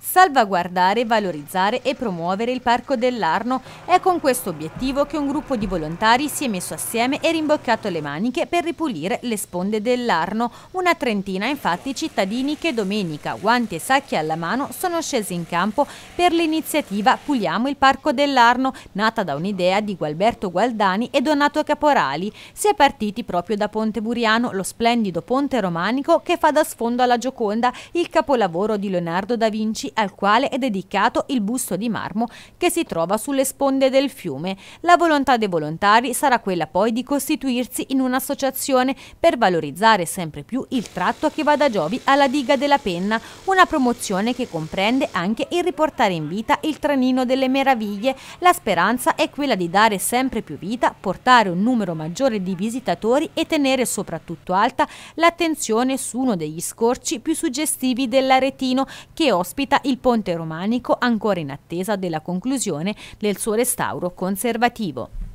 salvaguardare, valorizzare e promuovere il Parco dell'Arno. È con questo obiettivo che un gruppo di volontari si è messo assieme e rimboccato le maniche per ripulire le sponde dell'Arno. Una trentina infatti cittadini che domenica, guanti e sacchi alla mano, sono scesi in campo per l'iniziativa Puliamo il Parco dell'Arno, nata da un'idea di Gualberto Gualdani e Donato Caporali. Si è partiti proprio da Ponte Buriano, lo splendido ponte romanico che fa da sfondo alla Gioconda, il capolavoro di Leonardo da Vinci al quale è dedicato il busto di marmo che si trova sulle sponde del fiume. La volontà dei volontari sarà quella poi di costituirsi in un'associazione per valorizzare sempre più il tratto che va da Giovi alla diga della Penna, una promozione che comprende anche il riportare in vita il tranino delle meraviglie. La speranza è quella di dare sempre più vita, portare un numero maggiore di visitatori e tenere soprattutto alta l'attenzione su uno degli scorci più suggestivi dell'Aretino che ospita il ponte romanico ancora in attesa della conclusione del suo restauro conservativo.